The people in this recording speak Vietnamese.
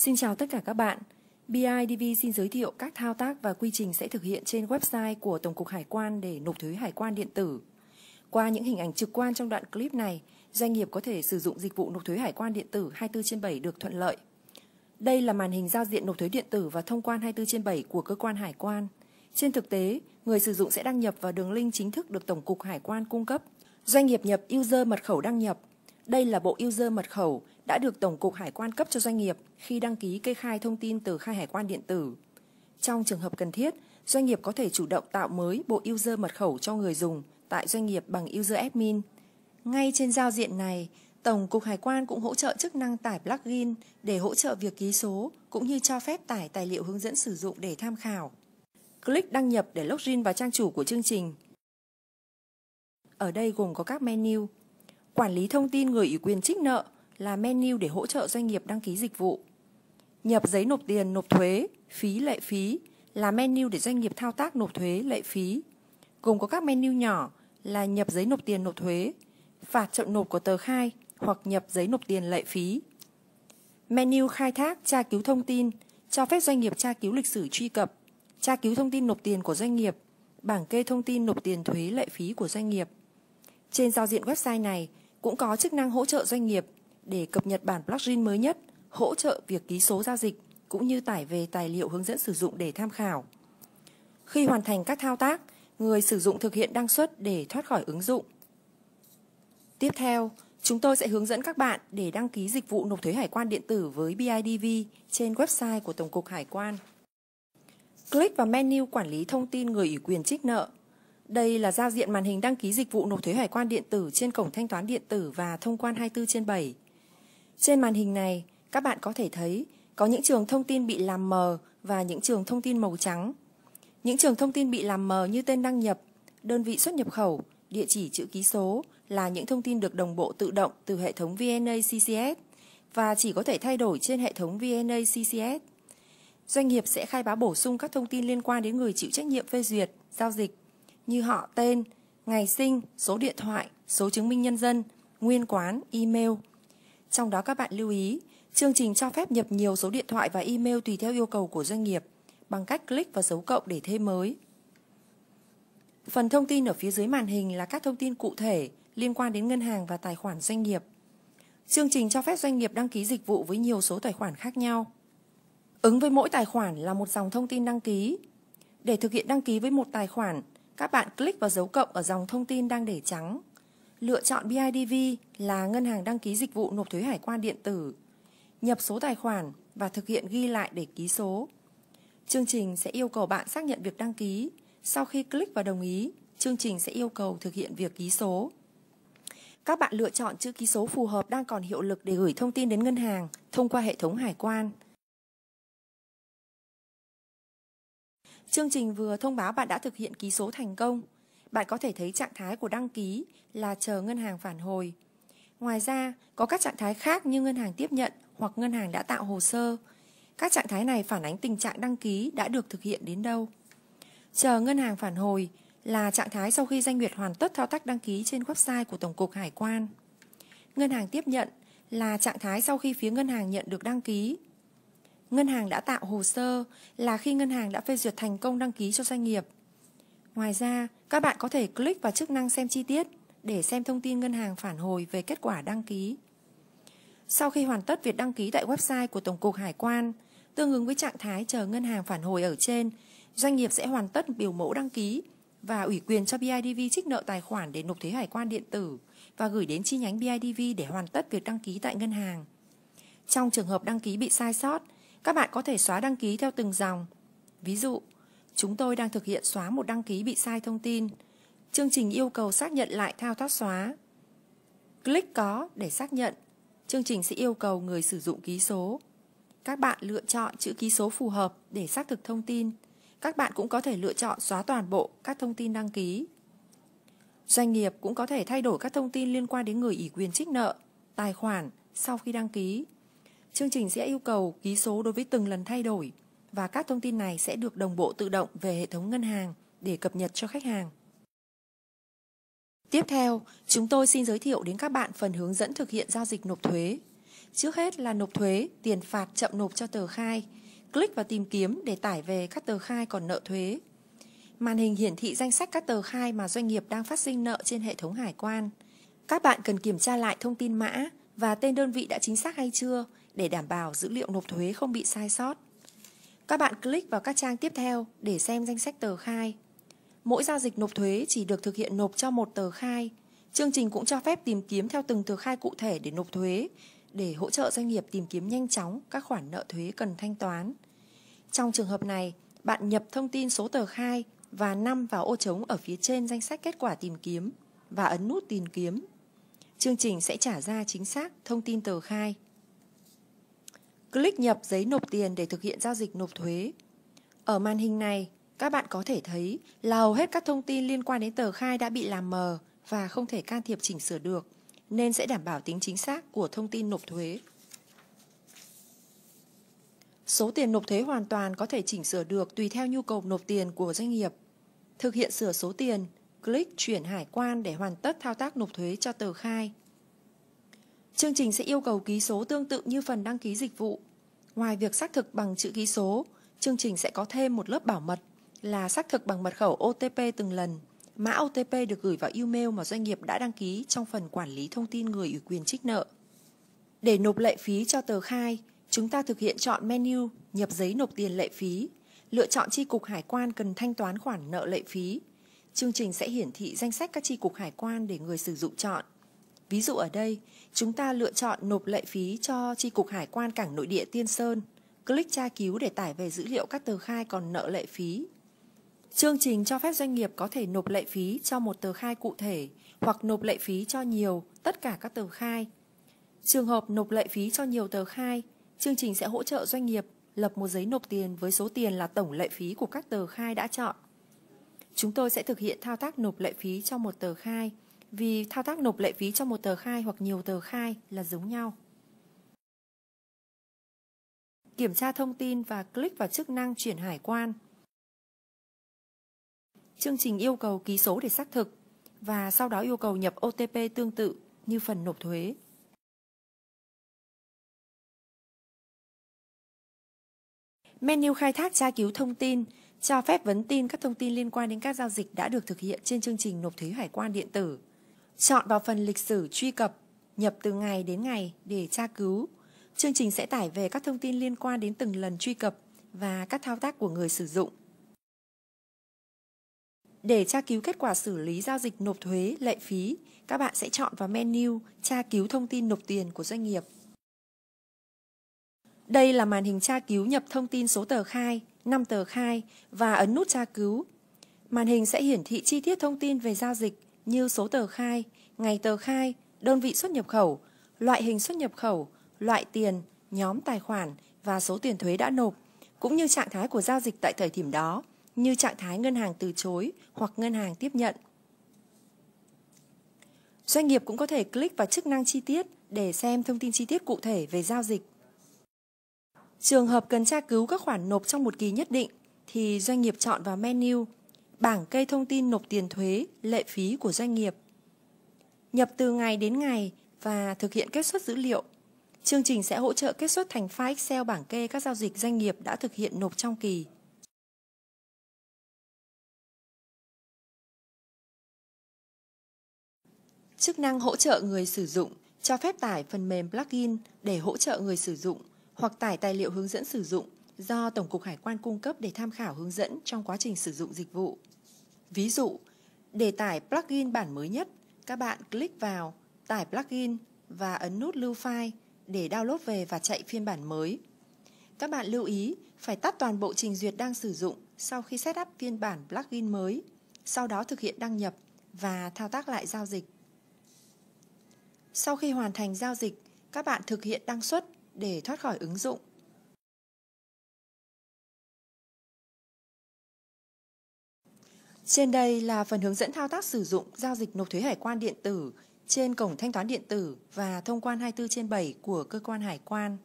Xin chào tất cả các bạn. BIDV xin giới thiệu các thao tác và quy trình sẽ thực hiện trên website của Tổng cục Hải quan để nộp thuế hải quan điện tử. Qua những hình ảnh trực quan trong đoạn clip này, doanh nghiệp có thể sử dụng dịch vụ nộp thuế hải quan điện tử 24 trên 7 được thuận lợi. Đây là màn hình giao diện nộp thuế điện tử và thông quan 24 trên 7 của cơ quan hải quan. Trên thực tế, người sử dụng sẽ đăng nhập vào đường link chính thức được Tổng cục Hải quan cung cấp. Doanh nghiệp nhập user mật khẩu đăng nhập, đây là bộ user mật khẩu đã được Tổng cục Hải quan cấp cho doanh nghiệp khi đăng ký kê khai thông tin từ khai hải quan điện tử. Trong trường hợp cần thiết, doanh nghiệp có thể chủ động tạo mới bộ user mật khẩu cho người dùng tại doanh nghiệp bằng user admin. Ngay trên giao diện này, Tổng cục Hải quan cũng hỗ trợ chức năng tải plugin để hỗ trợ việc ký số cũng như cho phép tải tài liệu hướng dẫn sử dụng để tham khảo. Click đăng nhập để login vào trang chủ của chương trình. Ở đây gồm có các menu quản lý thông tin người ủy quyền trích nợ là menu để hỗ trợ doanh nghiệp đăng ký dịch vụ. Nhập giấy nộp tiền, nộp thuế, phí lệ phí là menu để doanh nghiệp thao tác nộp thuế, lệ phí. Gồm có các menu nhỏ là nhập giấy nộp tiền, nộp thuế, phạt chậm nộp của tờ khai hoặc nhập giấy nộp tiền lệ phí. Menu khai thác tra cứu thông tin cho phép doanh nghiệp tra cứu lịch sử truy cập, tra cứu thông tin nộp tiền của doanh nghiệp, bảng kê thông tin nộp tiền thuế lệ phí của doanh nghiệp. Trên giao diện website này, cũng có chức năng hỗ trợ doanh nghiệp để cập nhật bản blockchain mới nhất, hỗ trợ việc ký số giao dịch cũng như tải về tài liệu hướng dẫn sử dụng để tham khảo. Khi hoàn thành các thao tác, người sử dụng thực hiện đăng xuất để thoát khỏi ứng dụng. Tiếp theo, chúng tôi sẽ hướng dẫn các bạn để đăng ký dịch vụ nộp thuế hải quan điện tử với BIDV trên website của Tổng cục Hải quan. Click vào menu quản lý thông tin người ủy quyền trích nợ đây là giao diện màn hình đăng ký dịch vụ nộp thuế hải quan điện tử trên cổng thanh toán điện tử và thông quan 24 trên 7. Trên màn hình này, các bạn có thể thấy có những trường thông tin bị làm mờ và những trường thông tin màu trắng. Những trường thông tin bị làm mờ như tên đăng nhập, đơn vị xuất nhập khẩu, địa chỉ chữ ký số là những thông tin được đồng bộ tự động từ hệ thống VNA và chỉ có thể thay đổi trên hệ thống VNA Doanh nghiệp sẽ khai báo bổ sung các thông tin liên quan đến người chịu trách nhiệm phê duyệt, giao dịch như họ tên, ngày sinh, số điện thoại, số chứng minh nhân dân, nguyên quán, email. Trong đó các bạn lưu ý, chương trình cho phép nhập nhiều số điện thoại và email tùy theo yêu cầu của doanh nghiệp bằng cách click vào dấu cộng để thêm mới. Phần thông tin ở phía dưới màn hình là các thông tin cụ thể liên quan đến ngân hàng và tài khoản doanh nghiệp. Chương trình cho phép doanh nghiệp đăng ký dịch vụ với nhiều số tài khoản khác nhau. Ứng với mỗi tài khoản là một dòng thông tin đăng ký. Để thực hiện đăng ký với một tài khoản, các bạn click vào dấu cộng ở dòng thông tin đang để trắng. Lựa chọn BIDV là ngân hàng đăng ký dịch vụ nộp thuế hải quan điện tử. Nhập số tài khoản và thực hiện ghi lại để ký số. Chương trình sẽ yêu cầu bạn xác nhận việc đăng ký. Sau khi click vào đồng ý, chương trình sẽ yêu cầu thực hiện việc ký số. Các bạn lựa chọn chữ ký số phù hợp đang còn hiệu lực để gửi thông tin đến ngân hàng thông qua hệ thống hải quan. Chương trình vừa thông báo bạn đã thực hiện ký số thành công. Bạn có thể thấy trạng thái của đăng ký là chờ ngân hàng phản hồi. Ngoài ra, có các trạng thái khác như ngân hàng tiếp nhận hoặc ngân hàng đã tạo hồ sơ. Các trạng thái này phản ánh tình trạng đăng ký đã được thực hiện đến đâu. Chờ ngân hàng phản hồi là trạng thái sau khi danh Nguyệt hoàn tất thao tác đăng ký trên website của Tổng cục Hải quan. Ngân hàng tiếp nhận là trạng thái sau khi phía ngân hàng nhận được đăng ký ngân hàng đã tạo hồ sơ là khi ngân hàng đã phê duyệt thành công đăng ký cho doanh nghiệp. Ngoài ra, các bạn có thể click vào chức năng xem chi tiết để xem thông tin ngân hàng phản hồi về kết quả đăng ký. Sau khi hoàn tất việc đăng ký tại website của Tổng cục Hải quan, tương ứng với trạng thái chờ ngân hàng phản hồi ở trên, doanh nghiệp sẽ hoàn tất biểu mẫu đăng ký và ủy quyền cho BIDV trích nợ tài khoản để nộp thuế hải quan điện tử và gửi đến chi nhánh BIDV để hoàn tất việc đăng ký tại ngân hàng. Trong trường hợp đăng ký bị sai sót, các bạn có thể xóa đăng ký theo từng dòng. Ví dụ, chúng tôi đang thực hiện xóa một đăng ký bị sai thông tin. Chương trình yêu cầu xác nhận lại thao tác xóa. Click có để xác nhận. Chương trình sẽ yêu cầu người sử dụng ký số. Các bạn lựa chọn chữ ký số phù hợp để xác thực thông tin. Các bạn cũng có thể lựa chọn xóa toàn bộ các thông tin đăng ký. Doanh nghiệp cũng có thể thay đổi các thông tin liên quan đến người ủy quyền trích nợ, tài khoản sau khi đăng ký chương trình sẽ yêu cầu ký số đối với từng lần thay đổi và các thông tin này sẽ được đồng bộ tự động về hệ thống ngân hàng để cập nhật cho khách hàng. Tiếp theo, chúng tôi xin giới thiệu đến các bạn phần hướng dẫn thực hiện giao dịch nộp thuế. Trước hết là nộp thuế, tiền phạt chậm nộp cho tờ khai. Click vào tìm kiếm để tải về các tờ khai còn nợ thuế. Màn hình hiển thị danh sách các tờ khai mà doanh nghiệp đang phát sinh nợ trên hệ thống hải quan. Các bạn cần kiểm tra lại thông tin mã và tên đơn vị đã chính xác hay chưa để đảm bảo dữ liệu nộp thuế không bị sai sót. Các bạn click vào các trang tiếp theo để xem danh sách tờ khai. Mỗi giao dịch nộp thuế chỉ được thực hiện nộp cho một tờ khai. Chương trình cũng cho phép tìm kiếm theo từng tờ khai cụ thể để nộp thuế, để hỗ trợ doanh nghiệp tìm kiếm nhanh chóng các khoản nợ thuế cần thanh toán. Trong trường hợp này, bạn nhập thông tin số tờ khai và năm vào ô trống ở phía trên danh sách kết quả tìm kiếm và ấn nút tìm kiếm. Chương trình sẽ trả ra chính xác thông tin tờ khai. Click nhập giấy nộp tiền để thực hiện giao dịch nộp thuế. Ở màn hình này, các bạn có thể thấy là hầu hết các thông tin liên quan đến tờ khai đã bị làm mờ và không thể can thiệp chỉnh sửa được, nên sẽ đảm bảo tính chính xác của thông tin nộp thuế. Số tiền nộp thuế hoàn toàn có thể chỉnh sửa được tùy theo nhu cầu nộp tiền của doanh nghiệp. Thực hiện sửa số tiền, click chuyển hải quan để hoàn tất thao tác nộp thuế cho tờ khai. Chương trình sẽ yêu cầu ký số tương tự như phần đăng ký dịch vụ. Ngoài việc xác thực bằng chữ ký số, chương trình sẽ có thêm một lớp bảo mật là xác thực bằng mật khẩu OTP từng lần. Mã OTP được gửi vào email mà doanh nghiệp đã đăng ký trong phần quản lý thông tin người ủy quyền trích nợ. Để nộp lệ phí cho tờ khai, chúng ta thực hiện chọn menu nhập giấy nộp tiền lệ phí, lựa chọn chi cục hải quan cần thanh toán khoản nợ lệ phí. Chương trình sẽ hiển thị danh sách các chi cục hải quan để người sử dụng chọn. Ví dụ ở đây, chúng ta lựa chọn nộp lệ phí cho Tri Cục Hải quan Cảng Nội địa Tiên Sơn. Click tra cứu để tải về dữ liệu các tờ khai còn nợ lệ phí. Chương trình cho phép doanh nghiệp có thể nộp lệ phí cho một tờ khai cụ thể hoặc nộp lệ phí cho nhiều, tất cả các tờ khai. Trường hợp nộp lệ phí cho nhiều tờ khai, chương trình sẽ hỗ trợ doanh nghiệp lập một giấy nộp tiền với số tiền là tổng lệ phí của các tờ khai đã chọn. Chúng tôi sẽ thực hiện thao tác nộp lệ phí cho một tờ khai – vì thao tác nộp lệ phí cho một tờ khai hoặc nhiều tờ khai là giống nhau. Kiểm tra thông tin và click vào chức năng chuyển hải quan. Chương trình yêu cầu ký số để xác thực và sau đó yêu cầu nhập OTP tương tự như phần nộp thuế. Menu khai thác tra cứu thông tin cho phép vấn tin các thông tin liên quan đến các giao dịch đã được thực hiện trên chương trình nộp thuế hải quan điện tử. Chọn vào phần lịch sử truy cập, nhập từ ngày đến ngày để tra cứu. Chương trình sẽ tải về các thông tin liên quan đến từng lần truy cập và các thao tác của người sử dụng. Để tra cứu kết quả xử lý giao dịch nộp thuế, lệ phí, các bạn sẽ chọn vào menu tra cứu thông tin nộp tiền của doanh nghiệp. Đây là màn hình tra cứu nhập thông tin số tờ khai, năm tờ khai và ấn nút tra cứu. Màn hình sẽ hiển thị chi tiết thông tin về giao dịch, như số tờ khai, ngày tờ khai, đơn vị xuất nhập khẩu, loại hình xuất nhập khẩu, loại tiền, nhóm tài khoản và số tiền thuế đã nộp, cũng như trạng thái của giao dịch tại thời điểm đó, như trạng thái ngân hàng từ chối hoặc ngân hàng tiếp nhận. Doanh nghiệp cũng có thể click vào chức năng chi tiết để xem thông tin chi tiết cụ thể về giao dịch. Trường hợp cần tra cứu các khoản nộp trong một kỳ nhất định thì doanh nghiệp chọn vào menu bảng kê thông tin nộp tiền thuế, lệ phí của doanh nghiệp. Nhập từ ngày đến ngày và thực hiện kết xuất dữ liệu. Chương trình sẽ hỗ trợ kết xuất thành file Excel bảng kê các giao dịch doanh nghiệp đã thực hiện nộp trong kỳ. Chức năng hỗ trợ người sử dụng cho phép tải phần mềm plugin để hỗ trợ người sử dụng hoặc tải tài liệu hướng dẫn sử dụng do Tổng cục Hải quan cung cấp để tham khảo hướng dẫn trong quá trình sử dụng dịch vụ. Ví dụ, để tải plugin bản mới nhất, các bạn click vào tải plugin và ấn nút lưu file để download về và chạy phiên bản mới. Các bạn lưu ý phải tắt toàn bộ trình duyệt đang sử dụng sau khi setup phiên bản plugin mới, sau đó thực hiện đăng nhập và thao tác lại giao dịch. Sau khi hoàn thành giao dịch, các bạn thực hiện đăng xuất để thoát khỏi ứng dụng Trên đây là phần hướng dẫn thao tác sử dụng giao dịch nộp thuế hải quan điện tử trên cổng thanh toán điện tử và thông quan 24 trên 7 của cơ quan hải quan.